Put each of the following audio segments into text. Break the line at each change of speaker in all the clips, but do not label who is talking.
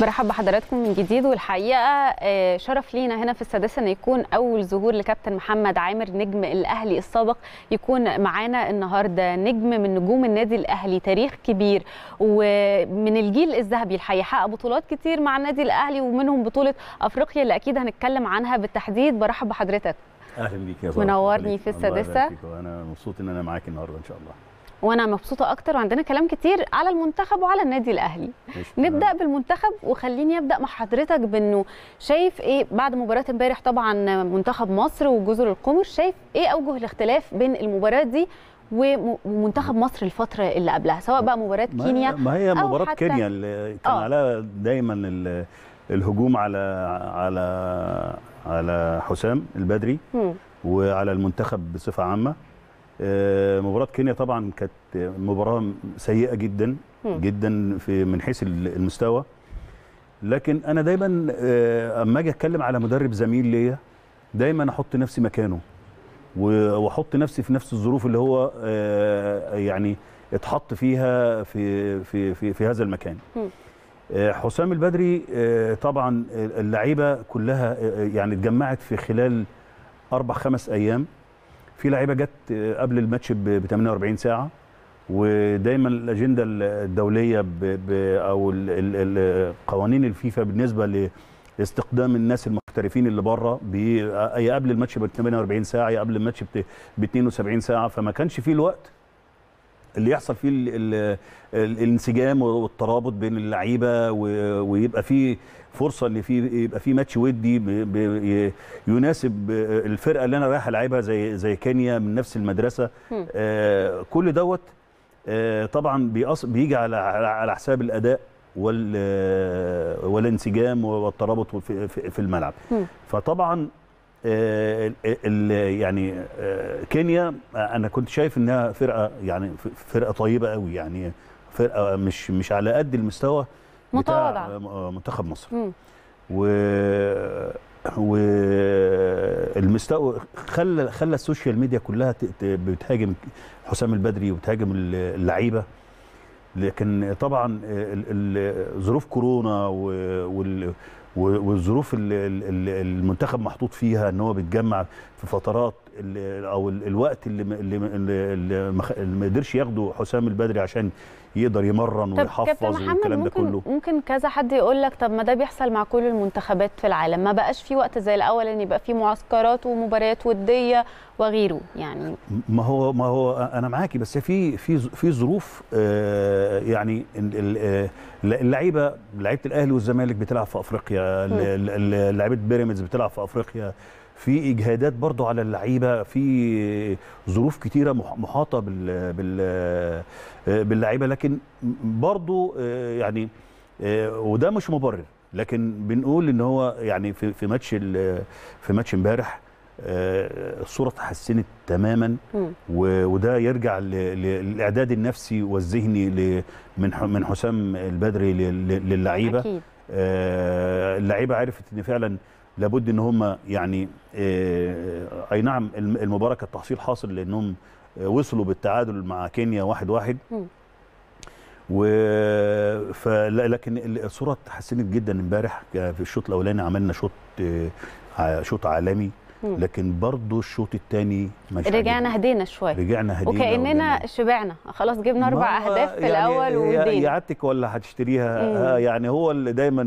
برحب بحضراتكم من جديد والحقيقه آه، شرف لينا هنا في السادسه ان يكون اول ظهور لكابتن محمد عامر نجم الاهلي السابق يكون معانا النهارده نجم من نجوم النادي الاهلي تاريخ كبير ومن الجيل الذهبي الحقيقه حقق بطولات كتير مع النادي الاهلي ومنهم بطوله افريقيا اللي اكيد هنتكلم عنها بالتحديد برحب بحضرتك
اهلا بيك يا منورني في السادسه وانا مبسوط ان انا معاك النهارده ان شاء الله
وانا مبسوطه اكتر وعندنا كلام كتير على المنتخب وعلى النادي الاهلي نبدا بالمنتخب وخليني ابدا مع حضرتك بانه شايف ايه بعد مباراه امبارح طبعا منتخب مصر وجزر القمر شايف ايه اوجه الاختلاف بين المباراه دي ومنتخب مصر الفتره اللي قبلها سواء بقى مباراه كينيا ما هي مباراه حتى... كينيا
اللي كان أوه. عليها دايما الهجوم على على على حسام البدري وعلى المنتخب بصفه عامه آه، مباراه كينيا طبعا كانت مباراه سيئه جدا جدا في من حيث المستوى لكن انا دايما آه، اما اجي اتكلم على مدرب زميل ليا دايما احط نفسي مكانه واحط نفسي في نفس الظروف اللي هو آه، يعني اتحط فيها في في في, في هذا المكان آه، حسام البدري طبعا اللعيبه كلها يعني اتجمعت في خلال اربع خمس ايام في لعيبه جت قبل الماتش ب 48 ساعه ودايما الاجنده الدوليه بـ بـ او الـ الـ قوانين الفيفا بالنسبه لاستقدام الناس المحترفين اللي بره يا قبل الماتش ب 48 ساعه يا قبل الماتش ب 72 ساعه فما كانش فيه الوقت اللي يحصل فيه الـ الـ الانسجام والترابط بين اللعيبه ويبقى فيه فرصه ان في يبقى في ماتش ودي يناسب الفرقه اللي انا رايح العبها زي زي كينيا من نفس المدرسه آه كل دوت آه، طبعا بيجي على على حساب الاداء آه، والانسجام والترابط في الملعب فطبعا آه، يعني كينيا انا كنت شايف انها فرقه يعني فرقه طيبه قوي يعني فرقه مش مش على قد المستوى
متواضع
منتخب مصر والمستوى خلى خلى السوشيال ميديا كلها بتهاجم حسام البدري وبتهاجم اللعيبه لكن طبعا ظروف كورونا والظروف المنتخب محطوط فيها ان هو بيتجمع في فترات او الوقت اللي اللي ما قدرش ياخده حسام البدري عشان يقدر يمرن ويحفظ والكلام ده كله
ممكن كذا حد يقول لك طب ما ده بيحصل مع كل المنتخبات في العالم ما بقاش في وقت زي الاول ان يبقى في معسكرات ومباريات وديه وغيره يعني
ما هو ما هو انا معاكي بس في في في ظروف آه، يعني آه، اللعيبه لعيبه الاهلي والزمالك بتلعب في افريقيا لعيبه بيراميدز بتلعب في افريقيا في اجهادات برضو على اللعيبه في ظروف كتيره محاطه بال بال باللعيبه لكن برضو آه، يعني آه، وده مش مبرر لكن بنقول ان هو يعني في في ماتش في ماتش امبارح آه، الصوره تحسنت تماما وده يرجع للاعداد النفسي والذهني من من حسام البدري للعيبه اللعيبه عرفت ان فعلا لابد ان هم يعني آه، اي نعم المباراه كانت تحصيل حاصل لانهم آه، وصلوا بالتعادل مع كينيا واحد واحد و لكن الصوره اتحسنت جدا امبارح في الشوط الاولاني عملنا شوط آه، شوط عالمي لكن برضه الشوط الثاني رجعنا
هدينا شويه رجعنا هدينا وكاننا شبعنا خلاص جبنا اربع اهداف في يعني الاول وهدينا
اعادتك ولا هتشتريها آه، يعني هو اللي دايما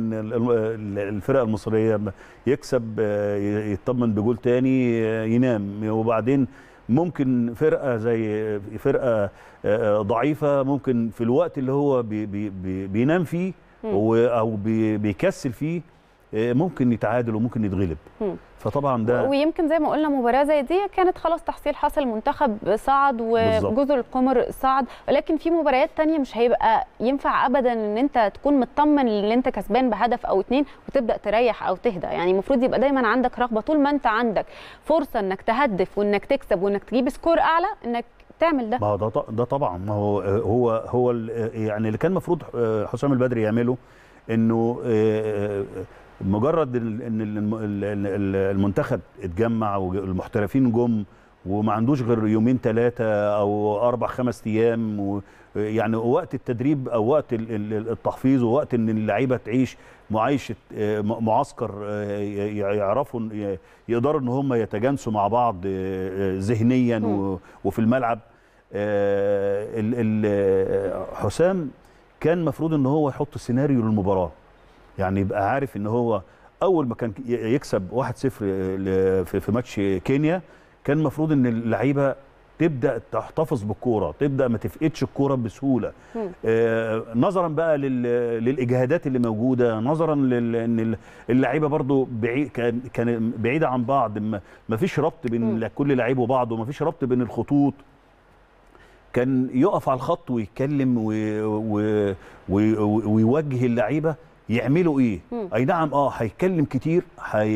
الفرق المصريه يكسب آه، يطمن بجول ثاني آه، ينام وبعدين ممكن فرقه زي فرقه ضعيفه ممكن في الوقت اللي هو بي بي بينام فيه او بيكسل فيه آه، ممكن نتعادل وممكن نتغلب فطبعا ده
ويمكن زي ما قلنا مباراه زي دي كانت خلاص تحصيل حصل منتخب صعد وجزر القمر صعد ولكن في مباريات تانية مش هيبقى ينفع ابدا ان انت تكون مطمن ان انت كسبان بهدف او اتنين وتبدا تريح او تهدى يعني المفروض يبقى دايما عندك رغبه طول ما انت عندك فرصه انك تهدف وانك تكسب وانك تجيب سكور اعلى انك تعمل ده ما
هو ده, ده طبعا ما هو آه، هو هو آه، يعني اللي كان المفروض حسام البدري يعمله انه مجرد ان المنتخب اتجمع والمحترفين جم وما عندوش غير يومين ثلاثة أو أربع خمس أيام يعني وقت التدريب أو وقت التحفيظ ووقت إن اللعيبة تعيش معايشة آه، معسكر آه، يعرفوا يقدروا إن هم يتجانسوا مع بعض آه، ذهنيا وفي الملعب حسام كان مفروض إن هو يحط سيناريو للمباراة يعني يبقى عارف ان هو اول ما كان يكسب 1-0 آه، في ماتش كينيا كان المفروض ان اللعيبه تبدا تحتفظ بالكوره تبدا ما تفقدش الكوره بسهوله آه، نظرا بقى للاجهادات اللي موجوده نظرا لان اللعيبه برضو بعيد كان كان بعيده عن بعض ما فيش ربط بين كل لعيب وبعضه ما فيش ربط بين الخطوط كان يقف على الخط ويتكلم ويوجه اللعيبه يعملوا ايه مم. اي نعم اه هيتكلم كتير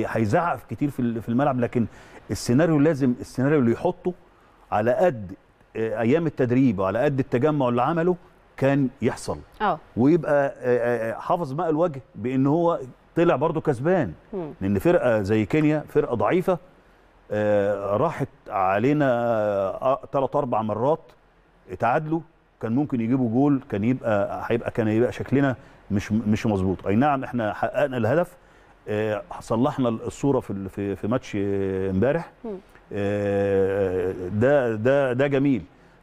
هيزعق كتير في الملعب لكن السيناريو لازم السيناريو اللي يحطه على قد آه، ايام التدريب وعلى قد التجمع اللي عمله كان يحصل أوه. ويبقى آه، آه، حافظ ماء الوجه بان هو طلع برضه كسبان مم. لان فرقه زي كينيا فرقه ضعيفه راحت علينا ثلاث اربع مرات اتعادلوا كان ممكن يجيبوا جول كان يبقى هيبقى كان يبقى شكلنا مش مش مظبوط اي نعم احنا حققنا الهدف آه صلحنا الصوره في في, في ماتش آه، امبارح آه ده ده ده جميل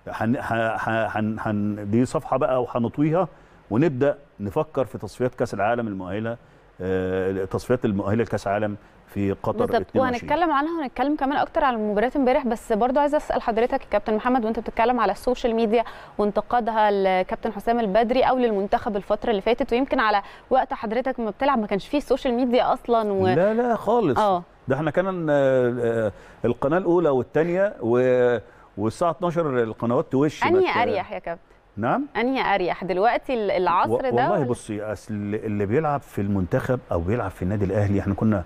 حن حن حن دي صفحه بقى وهنطويها ونبدا نفكر في تصفيات كاس العالم المؤهله آه تصفيات المؤهله لكاس العالم في قطر بالظبط وهنتكلم
عنها ونتكلم كمان اكتر على مباراه امبارح بس برضو عايز اسال حضرتك يا كابتن محمد وانت بتتكلم على السوشيال ميديا وانتقادها لكابتن حسام البدري او للمنتخب الفتره اللي فاتت ويمكن على وقت حضرتك ما بتلعب ما كانش فيه سوشيال ميديا اصلا و... لا
لا خالص اه ده احنا كان آه، القناه الاولى والثانيه و... والساعه 12 القنوات توش انهي بت... اريح يا كابتن نعم
انهي اريح دلوقتي العصر ده والله
بصي اصل اللي بيلعب في المنتخب او بيلعب في النادي الاهلي احنا كنا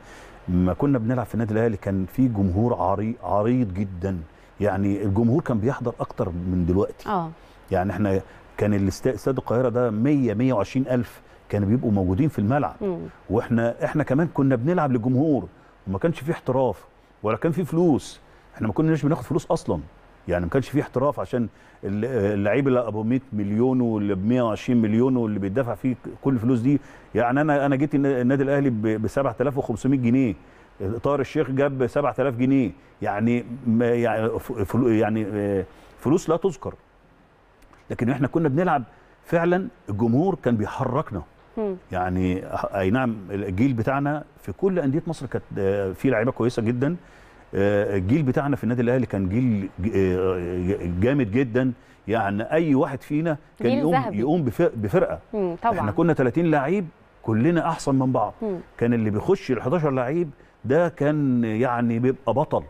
ما كنا بنلعب في النادي الاهلي كان في جمهور عريض عريض جدا يعني الجمهور كان بيحضر اكتر من دلوقتي اه يعني احنا كان الاستاد القاهره ده 100 120 الف كانوا بيبقوا موجودين في الملعب مم. واحنا احنا كمان كنا بنلعب للجمهور وما كانش في احتراف ولا كان في فلوس احنا ما كناش بناخد فلوس اصلا يعني ما كانش فيه احتراف عشان اللعيب اللي ابو 100 مليون واللي ب 120 مليون واللي بيدفع فيه كل الفلوس دي يعني انا انا جيت النادي الاهلي ب 7500 جنيه طاهر الشيخ جاب 7000 جنيه يعني يعني, يعني، آه، فلوس لا تذكر لكن احنا كنا بنلعب فعلا الجمهور كان بيحركنا يعني اي نعم الجيل بتاعنا في كل انديه مصر كانت آه، في لعيبه كويسه جدا آه، الجيل بتاعنا في النادي الاهلي كان جيل آه، جامد جدا يعني اي واحد فينا كان يقوم زهبي. يقوم بفرقه
طبعا. احنا كنا
30 لعيب كلنا احسن من بعض مم. كان اللي بيخش ال 11 لعيب ده كان يعني بيبقى بطل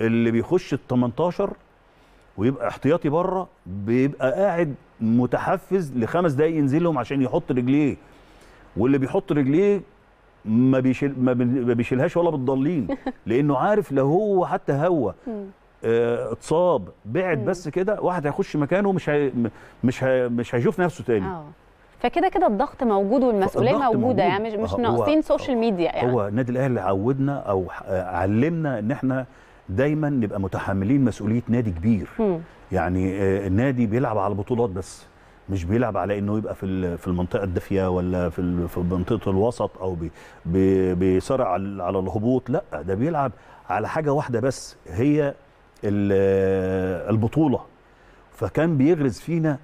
اللي بيخش ال 18 ويبقى احتياطي بره بيبقى قاعد متحفز لخمس دقايق ينزلهم عشان يحط رجليه واللي بيحط رجليه ما بيشيل ما بيشيلهاش ولا بالضالين لانه عارف لو هو حتى هو آه، اتصاب بعد بس كده واحد هيخش مكانه مش هي مش هي مش هيشوف نفسه تاني اه.
فكده كده الضغط موجود والمسؤوليه موجوده يعني موجود. يعني مش مش ناقصين سوشيال ميديا يعني
هو النادي الاهلي عودنا او آه، علمنا ان احنا دايما نبقى متحملين مسؤوليه نادي كبير م. يعني النادي بيلعب على بطولات بس مش بيلعب على انه يبقى في في المنطقه الدافيه ولا في في منطقه الوسط او بيصارع على الهبوط لا ده بيلعب على حاجه واحده بس هي البطوله فكان بيغرز فينا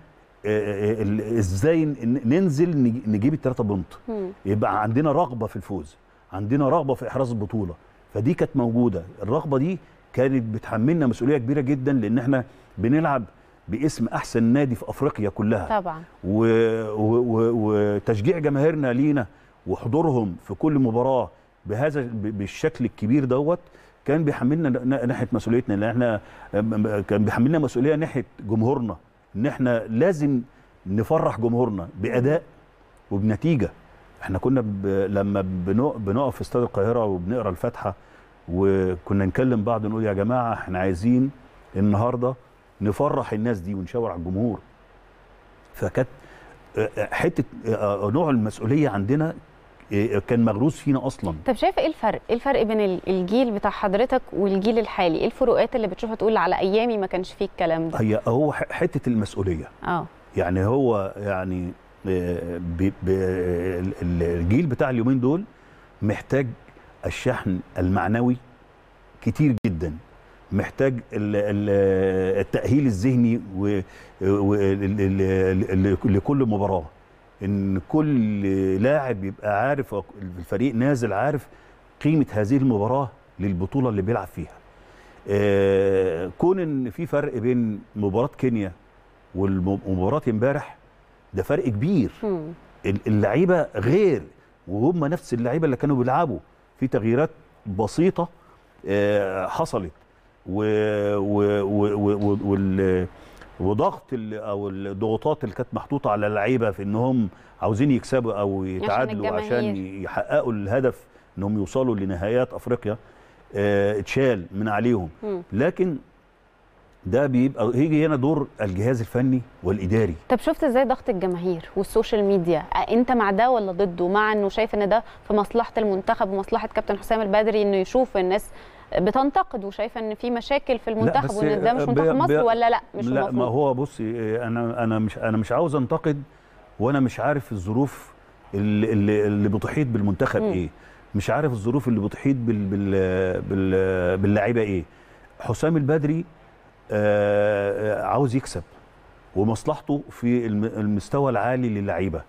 ازاي ننزل نجيب الثلاثه بنط يبقى عندنا رغبه في الفوز عندنا رغبه في احراز البطوله فدي كانت موجوده الرغبه دي كانت بتحملنا مسؤوليه كبيره جدا لان احنا بنلعب باسم احسن نادي في افريقيا كلها طبعا و... و... وتشجيع جماهيرنا لينا وحضورهم في كل مباراه بهذا بالشكل الكبير دوت كان بيحملنا ناحيه مسؤوليتنا ان احنا كان بيحملنا مسؤوليه ناحيه جمهورنا ان احنا لازم نفرح جمهورنا باداء وبنتيجه احنا كنا ب... لما بنقف في استاد القاهره وبنقرا الفاتحه وكنا نكلم بعض نقول يا جماعه احنا عايزين النهارده نفرح الناس دي ونشاور على الجمهور فكانت آه، آه، حته آه، نوع المسؤوليه عندنا كان مغروس فينا اصلا
طب شايف ايه الفرق ايه الفرق بين الجيل بتاع حضرتك والجيل الحالي ايه الفروقات اللي بتشوفها تقول على ايامي ما كانش فيه الكلام ده
هي هو حته المسؤوليه اه يعني هو يعني بي بي الجيل بتاع اليومين دول محتاج الشحن المعنوي كتير جدا محتاج التأهيل الذهني لكل مباراة ان كل لاعب يبقى عارف الفريق نازل عارف قيمة هذه المباراة للبطولة اللي بيلعب فيها آه، كون ان في فرق بين مباراة كينيا ومباراة امبارح ده فرق كبير اللعيبة غير وهم نفس اللعيبة اللي كانوا بيلعبوا في تغييرات بسيطة آه، حصلت و و و وال وضغط او الضغوطات اللي كانت محطوطه على اللعيبه في ان هم عاوزين يكسبوا او يتعادلوا عشان يحققوا الهدف انهم يوصلوا لنهايات افريقيا آه، اتشال من عليهم م. لكن ده بيبقى هيجي هنا دور الجهاز الفني والاداري
طب شفت ازاي ضغط الجماهير والسوشيال ميديا انت مع ده ولا ضده مع انه شايف ان ده في مصلحه المنتخب ومصلحه كابتن حسام البدري انه يشوف الناس بتنتقد وشايفه ان في مشاكل في المنتخب وان ده مش منتخب مصر ولا لا مش لا ما
هو بصي انا انا مش انا مش عاوز انتقد وانا مش عارف الظروف اللي اللي, اللي بتحيط بالمنتخب م. ايه مش عارف الظروف اللي بتحيط بال بال بال باللعيبه ايه حسام البدري آه،, آه عاوز يكسب ومصلحته في المستوى العالي للعيبه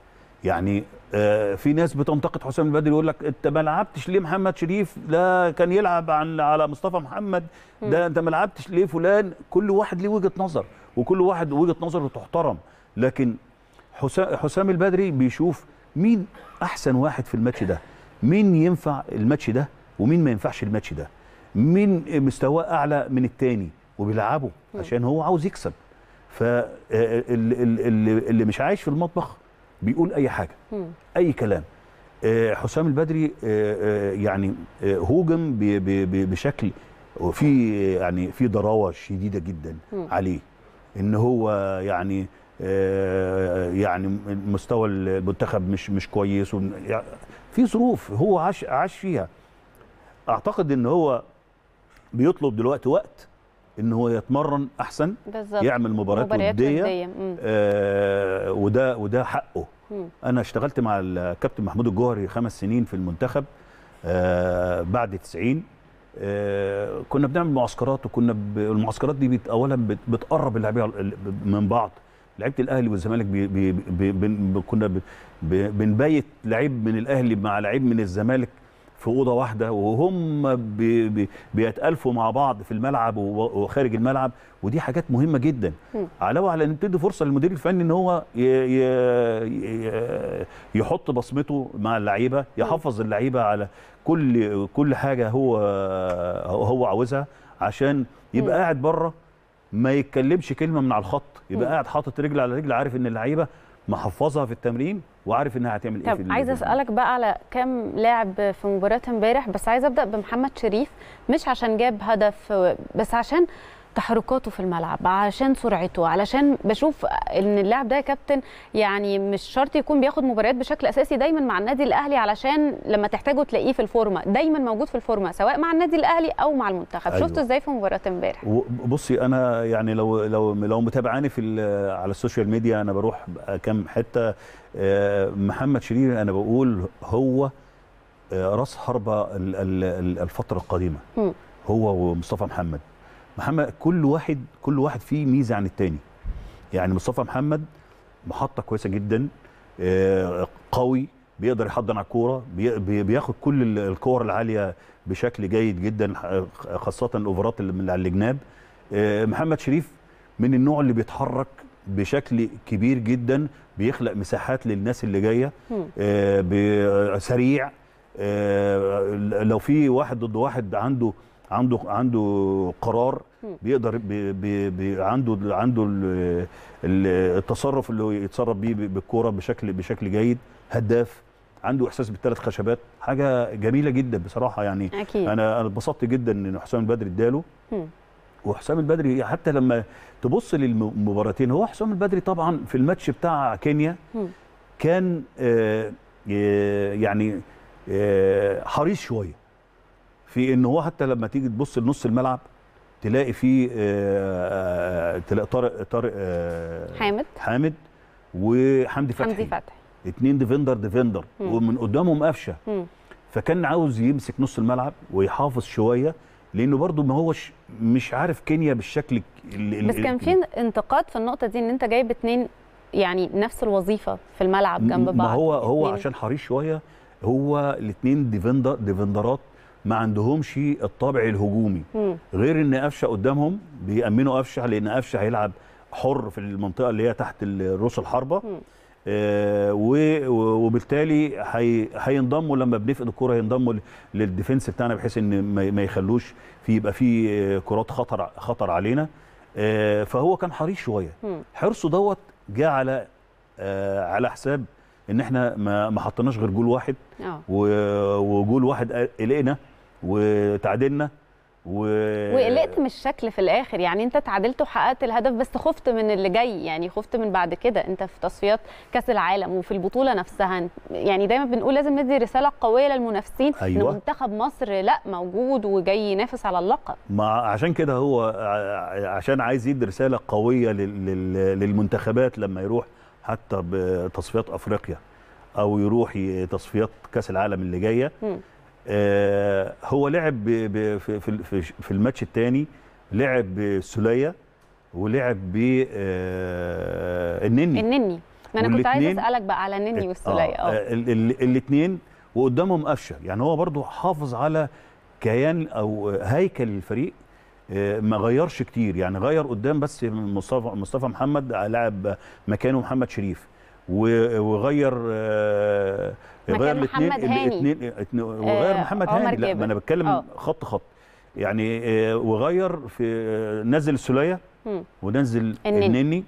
يعني آه، في ناس بتنتقد حسام البدري يقول لك انت ما لعبتش ليه محمد شريف ده كان يلعب على مصطفى محمد ده انت ما لعبتش ليه فلان كل واحد ليه وجهه نظر وكل واحد وجهه نظره تحترم لكن حسام البدري بيشوف مين احسن واحد في الماتش ده مين ينفع الماتش ده ومين ما ينفعش الماتش ده مين مستواه اعلى من التاني وبيلعبه عشان هو عاوز يكسب فاللي آه، آه، مش عايش في المطبخ بيقول اي حاجه اي كلام آه، حسام البدري آه، آه، يعني هوجم بشكل في يعني في ضراوه شديده جدا عليه ان هو يعني يعني مستوى المنتخب مش مش كويس في ظروف هو عاش عاش فيها اعتقد ان هو بيطلب دلوقتي وقت ان هو يتمرن احسن بالزبط. يعمل مباريات وديه آه وده وده حقه مم. انا اشتغلت مع الكابتن محمود الجوهري خمس سنين في المنتخب آه بعد 90 آه كنا بنعمل معسكرات وكنا ب... المعسكرات دي بت... اولا بت... بتقرب اللعيبه من بعض لعيبه الاهلي والزمالك بي بي بي بي كنا ب... بنبيت لعيب من الاهلي مع لعيب من الزمالك في اوضه واحده وهم بي بي بيتالفوا مع بعض في الملعب وخارج الملعب ودي حاجات مهمه جدا علاوه على ان بتدي فرصه للمدير الفني ان هو يحط بصمته مع اللعيبه يحافظ اللعيبه على كل كل حاجه هو هو عاوزها عشان يبقى قاعد بره ما يتكلمش كلمه من على الخط يبقى قاعد حاطط رجل على رجل عارف ان اللعيبه محفظها في التمرين وعارف انها هتعمل ايه في طب عايزه اسالك
بقى على كام لاعب في مباراه امبارح بس عايزه ابدا بمحمد شريف مش عشان جاب هدف بس عشان تحركاته في الملعب علشان سرعته علشان بشوف ان اللاعب ده يا كابتن يعني مش شرط يكون بياخد مباريات بشكل اساسي دايما مع النادي الاهلي علشان لما تحتاجه تلاقيه في الفورمه دايما موجود في الفورمه سواء مع النادي الاهلي او مع المنتخب أيوة. شفته ازاي في مباراه امبارح
بصي انا يعني لو لو لو متابعاني في على السوشيال ميديا انا بروح كام حته آه، محمد شرير انا بقول هو آه، راس حربه الفتره القادمه هو ومصطفى محمد محمد كل واحد كل واحد فيه ميزه عن التاني يعني مصطفى محمد محطه كويسه جدا آه، قوي بيقدر يحضن على الكوره بياخد كل الكور العاليه بشكل جيد جدا خاصه الاوفرات اللي من على الجناب آه، محمد شريف من النوع اللي بيتحرك بشكل كبير جدا بيخلق مساحات للناس اللي جايه آه، سريع لو في واحد ضد واحد عنده عنده عنده قرار بيقدر بي بي بي عنده عنده التصرف اللي يتصرف بيه بالكوره بشكل بشكل جيد هداف عنده احساس بالثلاث خشبات حاجه جميله جدا بصراحه يعني أكيد. انا انا اتبسطت جدا ان حسام البدري اداله وحسام البدري حتى لما تبص للمباراتين هو حسام البدري طبعا في الماتش بتاع كينيا كان آه، آه، يعني آه، حريص شويه في ان هو حتى لما تيجي تبص لنص الملعب تلاقي فيه آه، آه، آه، تلاقي طارق طارق حامد حامد وحمدي فتحي حمدي فتحي اتنين ديفندر ديفندر مم. ومن قدامهم قفشه فكان عاوز يمسك نص الملعب ويحافظ شويه لانه برضو ما هوش مش عارف كينيا بالشكل اللي بس كان في
انتقاد في النقطه دي ان انت جايب اتنين يعني نفس الوظيفه في الملعب جنب بعض ما هو هو عشان
حريص شويه هو الاثنين ديفندر ديفندرات ما عندهمش الطابع الهجومي مم. غير ان قفشه قدامهم بيامنوا قفشه لان قفشه هيلعب حر في المنطقه اللي هي تحت الروس الحربه آه وبالتالي هينضموا لما بنفقد الكره هينضموا للديفنس بتاعنا بحيث ان ما يخلوش في يبقى في آه، كرات خطر خطر علينا آه فهو كان حريص شويه حرصه دوت جه على آه على حساب ان احنا ما حطيناش غير جول واحد آه. وجول واحد قلقنا وتعادلنا و...
وقلقت
من الشكل في الاخر يعني انت تعادلت وحققت الهدف بس خفت من اللي جاي يعني خفت من بعد كده انت في تصفيات كاس العالم وفي البطوله نفسها يعني دايما بنقول لازم ندي رساله قويه للمنافسين أيوة. ان منتخب مصر لا موجود وجاي ينافس على اللقب
ما عشان كده هو عشان عايز يدي رساله قويه للمنتخبات لما يروح حتى بتصفيات افريقيا او يروح تصفيات كاس العالم اللي جايه آه، هو لعب في في الماتش الثاني لعب بسوليه ولعب ب آه، النني
النني ما انا كنت عايز اسالك بقى على النني آه، والسوليه اه, آه
الاثنين وقدامهم قفشه يعني هو برضو حافظ على كيان او هيكل الفريق ما غيرش كتير يعني غير قدام بس مصطفى مصطفى محمد لعب مكانه محمد شريف وغير وغير الاثنين آه، الاثنين وغير محمد هاني لا ما انا بتكلم أوه. خط خط يعني آه، وغير في آه، نزل السوليه ونزل النني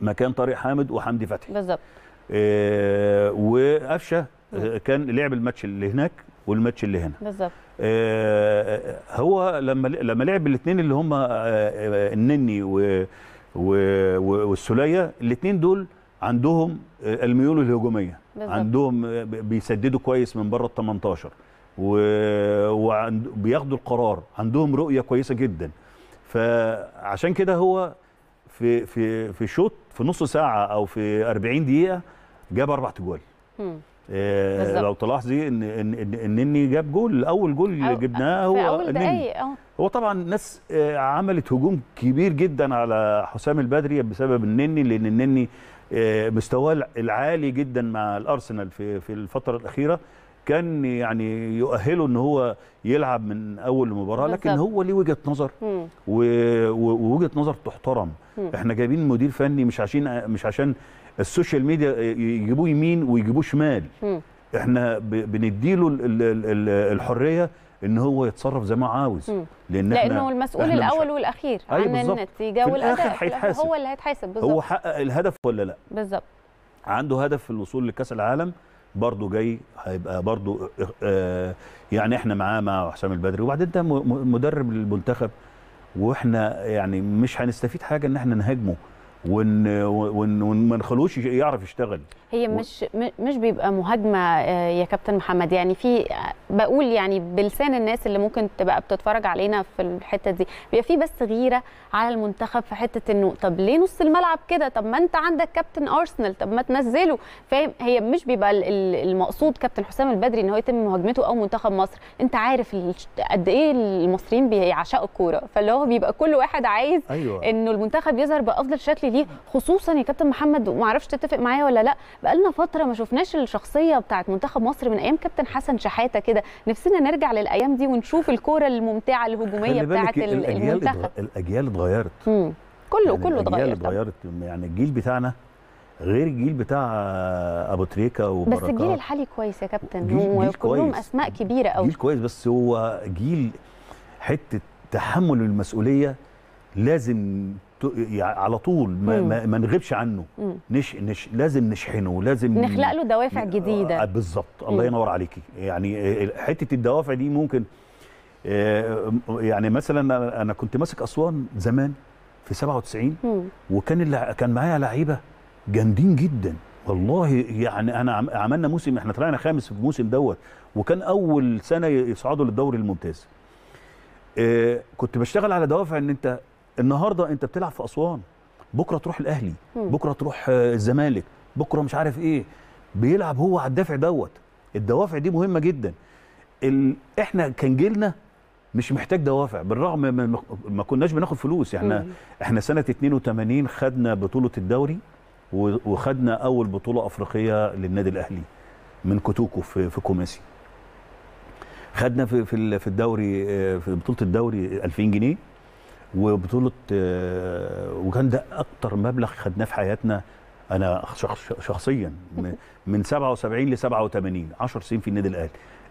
مكان طارق حامد وحمدي فتحي بالظبط وقفشه كان لعب الماتش اللي هناك والماتش اللي هنا بالظبط هو لما لما لعب الاثنين اللي هم النني و والسوليه الاثنين دول عندهم آه، الميول الهجوميه بالزبط. عندهم آه، بيسددوا كويس من بره ال 18 وبياخدوا القرار عندهم رؤيه كويسه جدا فعشان كده هو في في في شوط في نص ساعه او في 40 دقيقه جاب اربع تجوال إيه لو تلاحظي ان ان ان, إن النني جاب جول اول جول أو جبناه هو أول أه. هو طبعا الناس عملت هجوم كبير جدا على حسام البدري بسبب النني لان النني آه، مستواه العالي جدا مع الارسنال في في الفتره الاخيره كان يعني يؤهله ان هو يلعب من اول مباراه لكن هو ليه وجهه نظر ووجهه نظر تحترم احنا جايبين مدير فني مش عشان مش عشان السوشيال ميديا آه، يجيبوه يمين ويجيبوه شمال احنا بنديله الحريه ان هو يتصرف زي ما عاوز لان لانه المسؤول الاول
والاخير أيوة، عن النتيجه والاداء هو اللي هيتحاسب بالظبط هو حقق
الهدف ولا لا بالظبط عنده هدف في الوصول لكاس العالم برضه جاي هيبقى برضه آه يعني احنا معاه مع حسام البدري وبعدين ده مدرب للمنتخب واحنا يعني مش هنستفيد حاجه ان احنا نهاجمه وان وان ما نخلوش يعرف يشتغل
هي مش مش بيبقى مهاجمه آه، يا كابتن محمد يعني في بقول يعني بلسان الناس اللي ممكن تبقى بتتفرج علينا في الحته دي بيبقى في بس غيره على المنتخب في حته انه طب ليه نص الملعب كده طب ما انت عندك كابتن ارسنال طب ما تنزله فاهم هي مش بيبقى المقصود كابتن حسام البدري ان هو يتم مهاجمته او منتخب مصر انت عارف قد ايه المصريين بيعشقوا الكوره فاللي هو بيبقى كل واحد عايز أيوة. انه المنتخب يظهر بافضل شكل دي خصوصا يا كابتن محمد وما اعرفش تتفق معايا ولا لا بقالنا فتره ما شفناش الشخصيه بتاعه منتخب مصر من ايام كابتن حسن شحاته كده نفسنا نرجع للايام دي ونشوف الكوره الممتعه الهجوميه بتاعه المنتخب
الاجيال اتغيرت كله يعني كله اتغير الاجيال اتغيرت يعني الجيل بتاعنا غير الجيل بتاع ابو تريكه وبركات بس الجيل
الحالي كويس يا كابتن جيل كلهم اسماء كبيره قوي جيل
كويس بس هو جيل حته تحمل المسؤوليه لازم على طول ما, ما, ما نغيبش عنه نش نش لازم نشحنه لازم نخلق
له دوافع جديده آه،
بالظبط الله ينور عليكي يعني آه، حته الدوافع دي ممكن آه، يعني مثلا انا كنت ماسك اسوان زمان في 97 وكان اللي كان معايا لعيبه جامدين جدا والله يعني انا عملنا موسم احنا طلعنا خامس في الموسم دوت وكان اول سنه يصعدوا للدوري الممتاز كنت بشتغل على دوافع ان انت النهارده انت بتلعب في اسوان بكره تروح الاهلي بكره تروح آه، الزمالك بكره مش عارف ايه بيلعب هو على الدافع دوت الدوافع دي مهمه جدا ال... احنا كان جيلنا مش محتاج دوافع بالرغم من ما كناش بناخد فلوس يعني احنا مم. احنا سنه 82 خدنا بطوله الدوري وخدنا اول بطوله افريقيه للنادي الاهلي من كوتوكو في في كوماسي خدنا في في الدوري آه، في بطوله الدوري 2000 جنيه وبطوله اوغندا آه، اكتر مبلغ خدناه في حياتنا انا شخصيا من 77 ل 87 10 سنين في النادي الاهلي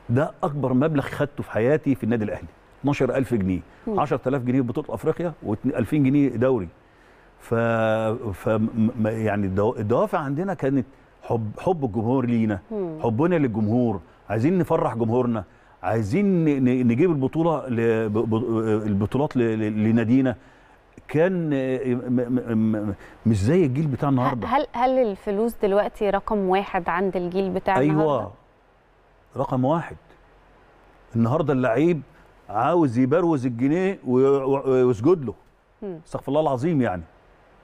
ده اكبر مبلغ خدته في حياتي في النادي الاهلي 12000 جنيه 10000 جنيه بطوله افريقيا و2000 جنيه دوري ف... ف يعني الدوافع عندنا كانت حب حب الجمهور لينا حبنا للجمهور عايزين نفرح جمهورنا عايزين نجيب البطوله آه، البطولات لنادينا كان آه، مش زي الجيل بتاع النهارده هل
هل الفلوس دلوقتي رقم واحد عند الجيل بتاع أيوة النهارده
ايوه رقم واحد النهارده اللعيب عاوز يبروز الجنيه ويسجد له استغفر الله العظيم يعني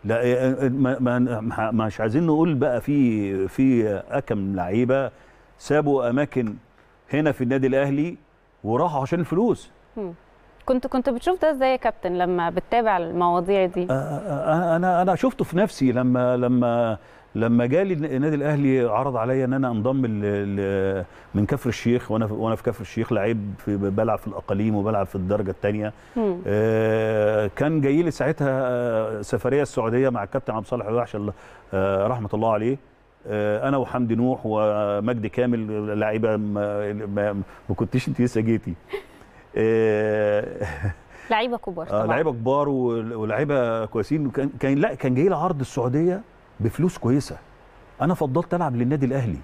لا آه، ما مش عايزين نقول بقى في في اكم لعيبه سابوا اماكن هنا في النادي الاهلي وراحوا عشان الفلوس
كنت كنت بتشوف ده ازاي يا كابتن لما بتتابع المواضيع دي
انا انا شفته في نفسي لما لما لما جالي النادي الاهلي عرض عليا ان انا انضم من كفر الشيخ وانا وانا في كفر الشيخ لعيب في بلعب في الاقاليم وبلعب في الدرجه الثانيه آه كان جاي لي ساعتها آه، سفريه السعوديه مع الكابتن عبد الصالح الوحش آه رحمه الله عليه آه، انا وحمدي نوح ومجدي كامل لعيبه ما, ما كنتش انت لسه جيتي آه،
لعيبه كبار آه، طبعا لعيبه
كبار ولعيبه كويسين كان كان لا كان جاي لي عرض السعوديه بفلوس كويسه انا فضلت العب للنادي الاهلي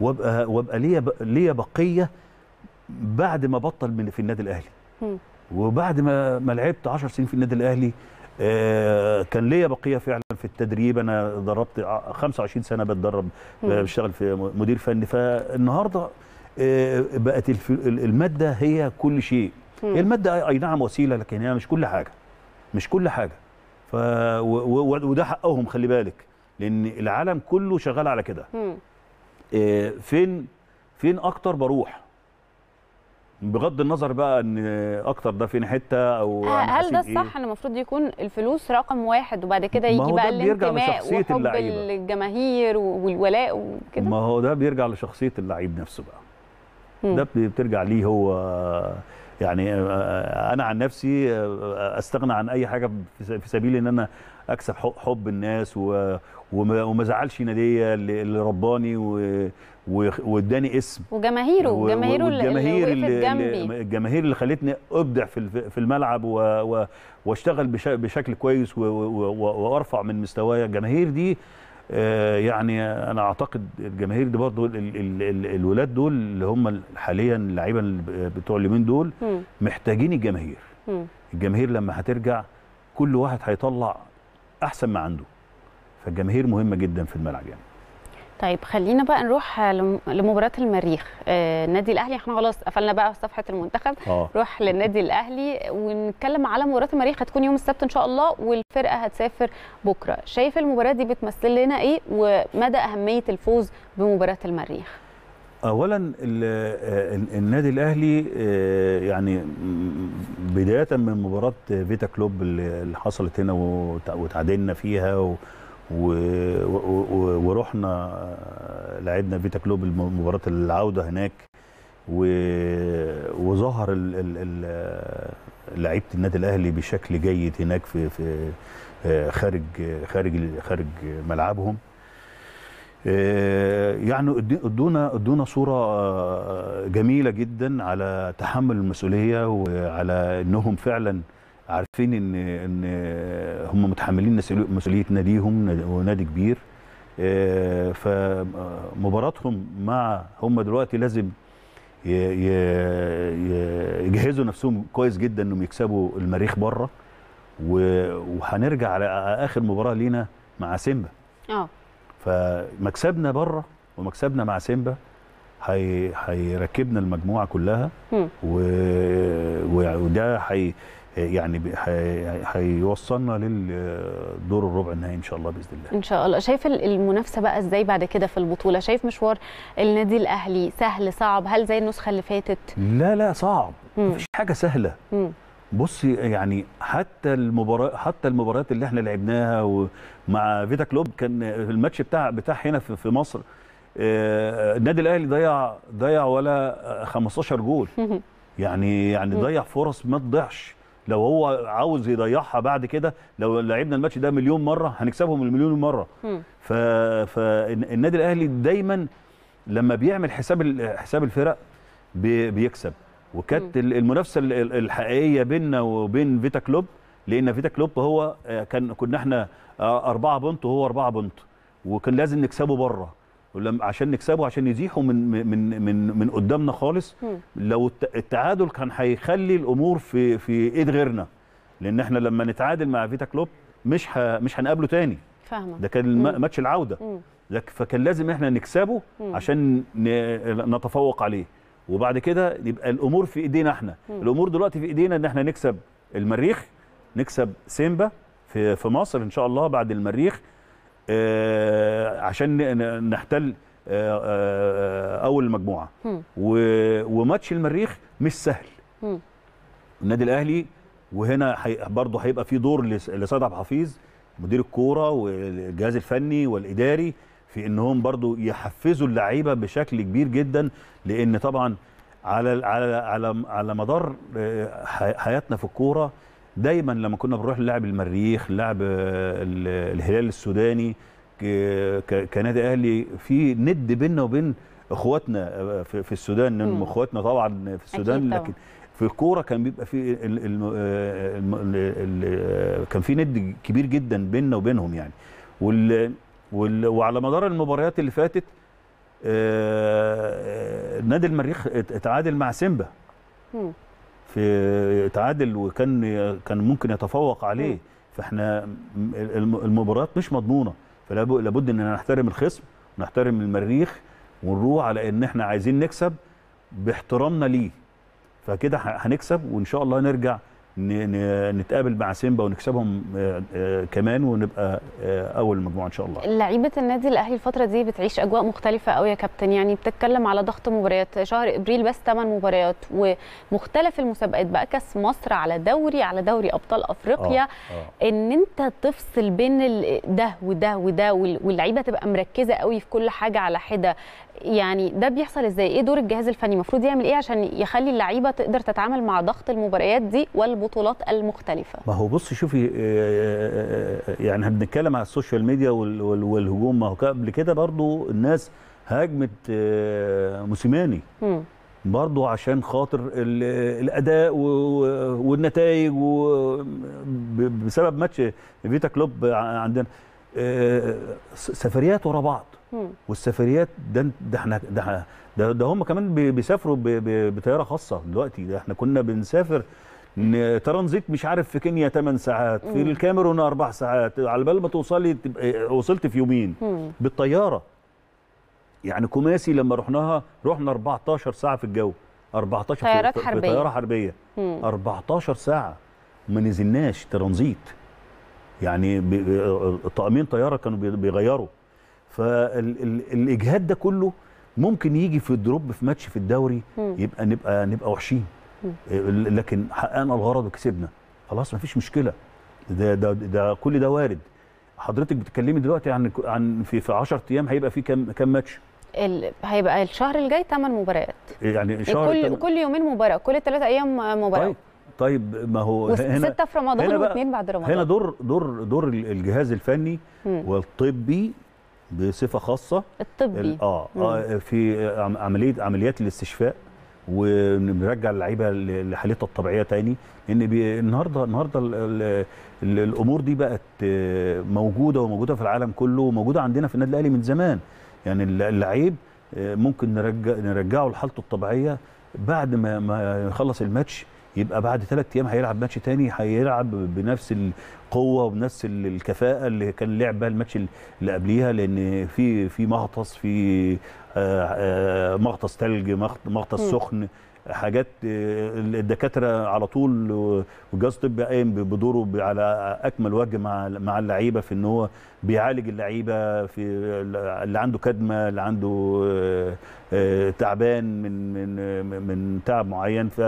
وابقى وابقى ليا ليا بقيه بعد ما بطل من في النادي الاهلي وبعد ما ما لعبت 10 سنين في النادي الاهلي آه، كان ليا بقيه فعلا في التدريب انا دربت 25 سنه بتدرب آه، بشتغل في مدير فني فالنهارده آه، بقت الماده هي كل شيء هي الماده اي نعم وسيله لكن هي مش كل حاجه مش كل حاجه ف وده حقهم خلي بالك لان العالم كله شغال على كده فين فين اكتر بروح بغض النظر بقى ان اكتر ده فين حته او آه، يعني هل ده الصح إيه؟ ان
المفروض يكون الفلوس رقم واحد وبعد كده يجي بقى الانتماء وحب الجماهير والولاء وكده
ما هو ده بيرجع لشخصيه اللعيب نفسه بقى مم. ده بترجع ليه هو يعني آه، آه، انا عن نفسي استغنى عن اي حاجه في سبيل ان انا اكسب حب الناس وما زعلش ناديه اللي رباني و واداني اسم
وجماهيره وجماهيره والجماهير اللي, اللي جنبي
الجماهير اللي خلتني ابدع في في الملعب واشتغل بشكل كويس وارفع من مستواي الجماهير دي آه، يعني انا اعتقد الجماهير دي برضه الولاد دول اللي هم حاليا اللعيبه بتوع اليومين دول محتاجين الجماهير الجماهير لما هترجع كل واحد هيطلع احسن ما عنده فالجماهير مهمه جدا في الملعب يعني
طيب خلينا بقى نروح لمباراه المريخ آه، النادي الاهلي احنا خلاص قفلنا بقى صفحه المنتخب آه. نروح للنادي الاهلي ونتكلم على مباراه المريخ هتكون يوم السبت ان شاء الله والفرقه هتسافر بكره شايف المباراه دي بتمثل لنا ايه ومدى اهميه الفوز بمباراه المريخ
اولا آه، النادي الاهلي آه، يعني بدايه من مباراه فيتا كلوب اللي حصلت هنا وتعادلنا فيها ورحنا آه، لعبنا فيتا كلوب مباراه العوده هناك وظهر آه، لعيبه النادي الاهلي بشكل جيد هناك في في آه، خارج خارج خارج ملعبهم يعني ادونا ادونا صوره جميله جدا على تحمل المسؤوليه وعلى انهم فعلا عارفين ان ان هم متحملين مسؤوليه ناديهم ونادي كبير آه، فمباراتهم مع هم دلوقتي لازم يجهزوا نفسهم كويس جدا انهم يكسبوا المريخ بره وهنرجع على اخر مباراه لينا مع سيمبا اه فمكسبنا بره ومكسبنا مع سيمبا هيركبنا المجموعه كلها و... وده هي يعني هيوصلنا للدور الربع النهائي ان شاء الله باذن الله.
ان شاء الله، شايف المنافسه بقى ازاي بعد كده في البطوله؟ شايف مشوار النادي الاهلي سهل صعب؟ هل زي النسخه اللي فاتت؟
لا لا صعب، مفيش حاجه سهله. مم. بصي يعني حتى المباراه حتى المباريات اللي احنا لعبناها ومع فيتا كلوب كان الماتش بتاع بتاع هنا في مصر آه، النادي الاهلي ضيع ضيع ولا 15 جول يعني يعني ضيع فرص ما تضيعش لو هو عاوز يضيعها بعد كده لو لعبنا الماتش ده مليون مره هنكسبهم المليون مره ف... فالنادي الاهلي دايما لما بيعمل حساب حساب الفرق بي... بيكسب وكانت المنافسه الحقيقيه بيننا وبين فيتا كلوب لان فيتا كلوب هو آه، كان كنا احنا آه، أربعة بونت وهو أربعة بونت وكان لازم نكسبه بره ولما عشان نكسبه عشان نزيحه من من من من قدامنا خالص لو التعادل كان هيخلي الامور في في ايد غيرنا لان احنا لما نتعادل مع فيتا كلوب مش ه... مش هنقابله تاني فاهمه ده كان ماتش العوده لك فكان لازم احنا نكسبه م. عشان نتفوق عليه وبعد كده يبقى الامور في ايدينا احنا م. الامور دلوقتي في ايدينا ان احنا نكسب المريخ نكسب سيمبا في في مصر ان شاء الله بعد المريخ آه، عشان نحتل آه، آه، اول مجموعه وماتش المريخ مش سهل النادي الاهلي وهنا برضه هيبقى في دور لسيد عبد الحفيظ مدير الكوره والجهاز الفني والاداري في انهم برضه يحفزوا اللعيبه بشكل كبير جدا لان طبعا على على على على مدار حياتنا في الكوره دايما لما كنا بنروح لعب المريخ لعب آه، الهلال السوداني كنادي اهلي في ند بيننا وبين اخواتنا آه، في السودان مم. اخواتنا طبعا في السودان لكن في الكوره كان بيبقى في الـ الـ الـ كان في ند كبير جدا بيننا وبينهم يعني والـ والـ وعلى مدار المباريات اللي فاتت آه، نادي المريخ اتعادل مع سيمبا في تعادل وكان كان ممكن يتفوق عليه فاحنا المباريات مش مضمونه فلابد اننا نحترم الخصم ونحترم المريخ ونروح على ان احنا عايزين نكسب باحترامنا ليه فكده هنكسب وان شاء الله نرجع نتقابل مع سيمبا ونكسبهم آه، آه، كمان ونبقى آه، اول مجموعه ان شاء الله
لعيبه النادي الاهلي الفتره دي بتعيش اجواء مختلفه قوي يا كابتن يعني بتتكلم على ضغط مباريات شهر ابريل بس 8 مباريات ومختلف المسابقات بقى كاس مصر على دوري على دوري ابطال افريقيا آه. آه. ان انت تفصل بين ده وده وده واللعيبه تبقى مركزه قوي في كل حاجه على حده يعني ده بيحصل ازاي ايه دور الجهاز الفني المفروض يعمل ايه عشان يخلي اللعيبه تقدر تتعامل مع ضغط المباريات دي والبطولات المختلفه
ما هو بص شوفي آه، آه، آه، يعني احنا بنتكلم على السوشيال ميديا والهجوم ما هو قبل كده برضو الناس هاجمت موسيماني برضو عشان خاطر الاداء والنتائج بسبب ماتش فيتا كلوب عندنا سفريات ورا بعض والسفريات ده ده احنا ده ده, ده هم كمان بيسافروا بطياره خاصه دلوقتي ده احنا كنا بنسافر ترانزيت مش عارف في كينيا 8 ساعات في الكاميرون 4 ساعات على بال ما توصلي تبقى آه، وصلت في يومين بالطياره يعني كوماسي لما رحناها رحنا 14 ساعه في الجو 14 طيارات في حربيه طياره حربيه 14 ساعه ما نزلناش ترانزيت يعني آه، آه، طاقمين طياره كانوا بيغيروا فالاجهاد ده كله ممكن يجي في دروب في ماتش في الدوري يبقى نبقى نبقى وحشين لكن حققنا الغرض وكسبنا خلاص مفيش مشكله ده ده ده كل ده وارد حضرتك بتتكلمي دلوقتي عن عن في 10 ايام هيبقى في كام كام ماتش
ال... هيبقى الشهر الجاي 8 مباريات
إيه يعني, يعني شهر كل تم... كل
يومين مباراه كل 3 ايام مباراه طيب
طيب ما هو هنا ستة في رمضان واثنين بعد رمضان هنا دور دور دور الجهاز الفني والطبي بصفه خاصه الطبي اه, آه في عمليه عمليات الاستشفاء ونرجع اللعيبه لحالتها الطبيعيه تاني ان النهارده النهارده الامور دي بقت آه، موجوده وموجوده في العالم كله وموجوده عندنا في النادي الاهلي من زمان يعني اللعيب آه، ممكن نرجع نرجعه لحالته الطبيعيه بعد ما ما يخلص الماتش يبقى بعد ثلاث ايام هيلعب ماتش تاني هيلعب بنفس القوه وبنفس الكفاءه اللي كان لعبها الماتش اللي قبليها لان في في مغطس في آه، آه، مغطس ثلج مغطس سخن حاجات آه، الدكاتره على طول والجهاز الطبي قايم بدوره على اكمل وجه مع مع اللعيبه في ان هو بيعالج اللعيبه في اللي عنده كدمه اللي عنده تعبان من من من تعب معين ف